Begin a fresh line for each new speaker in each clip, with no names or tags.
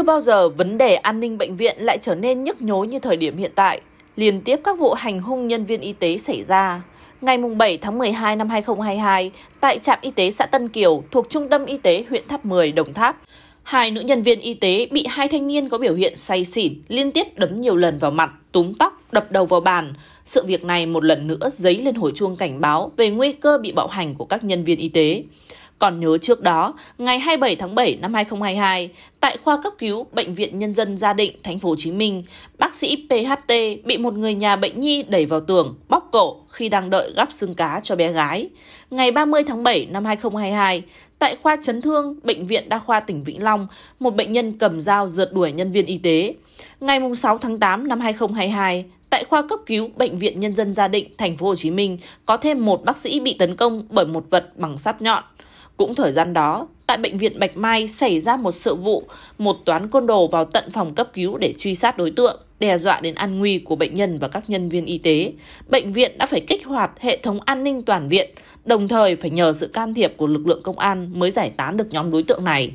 Chưa bao giờ vấn đề an ninh bệnh viện lại trở nên nhức nhối như thời điểm hiện tại, liên tiếp các vụ hành hung nhân viên y tế xảy ra. Ngày 7 tháng 12 năm 2022, tại trạm y tế xã Tân Kiều thuộc Trung tâm Y tế huyện Tháp 10, Đồng Tháp, hai nữ nhân viên y tế bị hai thanh niên có biểu hiện say xỉn liên tiếp đấm nhiều lần vào mặt, túm tóc, đập đầu vào bàn. Sự việc này một lần nữa dấy lên hồi chuông cảnh báo về nguy cơ bị bạo hành của các nhân viên y tế. Còn nhớ trước đó, ngày 27 tháng 7 năm 2022, tại khoa cấp cứu Bệnh viện Nhân dân Gia Định, thành phố Hồ Chí Minh, bác sĩ PHT bị một người nhà bệnh nhi đẩy vào tường, bóc cổ khi đang đợi gắp xương cá cho bé gái. Ngày 30 tháng 7 năm 2022, tại khoa chấn thương Bệnh viện Đa khoa tỉnh Vĩnh Long, một bệnh nhân cầm dao rượt đuổi nhân viên y tế. Ngày 6 tháng 8 năm 2022, tại khoa cấp cứu bệnh viện Nhân dân Gia Định, thành phố Hồ Chí Minh có thêm một bác sĩ bị tấn công bởi một vật bằng sắt nhọn. Cũng thời gian đó, tại bệnh viện Bạch Mai xảy ra một sự vụ, một toán côn đồ vào tận phòng cấp cứu để truy sát đối tượng, đe dọa đến an nguy của bệnh nhân và các nhân viên y tế. Bệnh viện đã phải kích hoạt hệ thống an ninh toàn viện, đồng thời phải nhờ sự can thiệp của lực lượng công an mới giải tán được nhóm đối tượng này.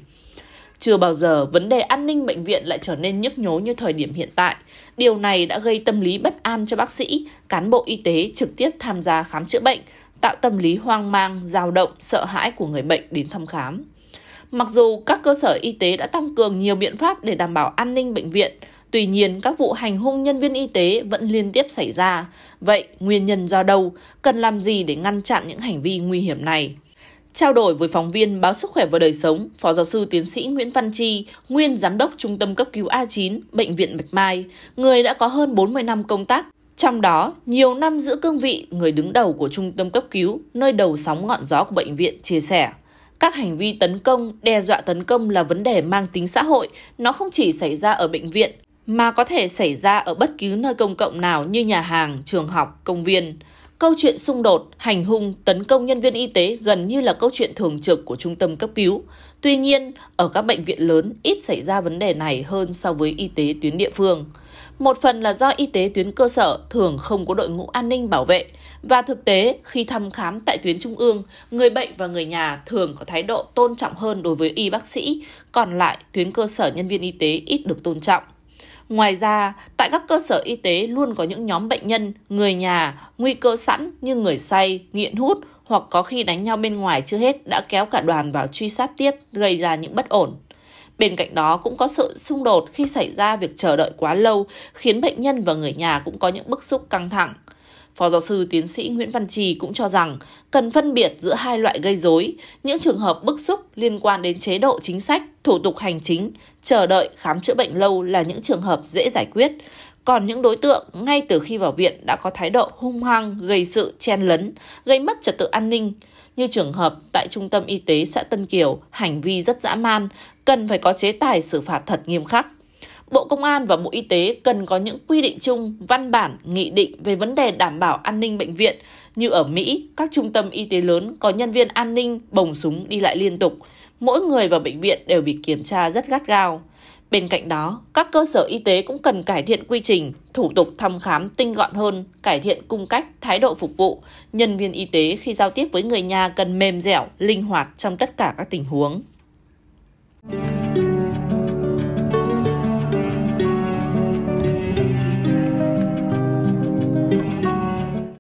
Chưa bao giờ vấn đề an ninh bệnh viện lại trở nên nhức nhối như thời điểm hiện tại. Điều này đã gây tâm lý bất an cho bác sĩ, cán bộ y tế trực tiếp tham gia khám chữa bệnh tạo tâm lý hoang mang, dao động, sợ hãi của người bệnh đến thăm khám. Mặc dù các cơ sở y tế đã tăng cường nhiều biện pháp để đảm bảo an ninh bệnh viện, tuy nhiên các vụ hành hung nhân viên y tế vẫn liên tiếp xảy ra. Vậy nguyên nhân do đâu? Cần làm gì để ngăn chặn những hành vi nguy hiểm này? Trao đổi với phóng viên báo Sức khỏe và đời sống, Phó giáo sư tiến sĩ Nguyễn Văn Chi, nguyên giám đốc Trung tâm cấp cứu A9, Bệnh viện Bạch Mai, người đã có hơn 40 năm công tác trong đó, nhiều năm giữ cương vị người đứng đầu của trung tâm cấp cứu, nơi đầu sóng ngọn gió của bệnh viện chia sẻ. Các hành vi tấn công, đe dọa tấn công là vấn đề mang tính xã hội, nó không chỉ xảy ra ở bệnh viện mà có thể xảy ra ở bất cứ nơi công cộng nào như nhà hàng, trường học, công viên. Câu chuyện xung đột, hành hung, tấn công nhân viên y tế gần như là câu chuyện thường trực của trung tâm cấp cứu. Tuy nhiên, ở các bệnh viện lớn ít xảy ra vấn đề này hơn so với y tế tuyến địa phương. Một phần là do y tế tuyến cơ sở thường không có đội ngũ an ninh bảo vệ và thực tế khi thăm khám tại tuyến trung ương, người bệnh và người nhà thường có thái độ tôn trọng hơn đối với y bác sĩ, còn lại tuyến cơ sở nhân viên y tế ít được tôn trọng. Ngoài ra, tại các cơ sở y tế luôn có những nhóm bệnh nhân, người nhà, nguy cơ sẵn như người say, nghiện hút hoặc có khi đánh nhau bên ngoài chưa hết đã kéo cả đoàn vào truy sát tiếp, gây ra những bất ổn. Bên cạnh đó cũng có sự xung đột khi xảy ra việc chờ đợi quá lâu, khiến bệnh nhân và người nhà cũng có những bức xúc căng thẳng. Phó giáo sư tiến sĩ Nguyễn Văn Trì cũng cho rằng cần phân biệt giữa hai loại gây rối, những trường hợp bức xúc liên quan đến chế độ chính sách, thủ tục hành chính, chờ đợi khám chữa bệnh lâu là những trường hợp dễ giải quyết, còn những đối tượng ngay từ khi vào viện đã có thái độ hung hăng, gây sự chen lấn, gây mất trật tự an ninh, như trường hợp tại trung tâm y tế xã Tân Kiều, hành vi rất dã man, cần phải có chế tài xử phạt thật nghiêm khắc. Bộ Công an và Bộ Y tế cần có những quy định chung, văn bản, nghị định về vấn đề đảm bảo an ninh bệnh viện, như ở Mỹ, các trung tâm y tế lớn có nhân viên an ninh bồng súng đi lại liên tục, mỗi người vào bệnh viện đều bị kiểm tra rất gắt gao. Bên cạnh đó, các cơ sở y tế cũng cần cải thiện quy trình, thủ tục thăm khám tinh gọn hơn, cải thiện cung cách, thái độ phục vụ. Nhân viên y tế khi giao tiếp với người nhà cần mềm dẻo, linh hoạt trong tất cả các tình huống.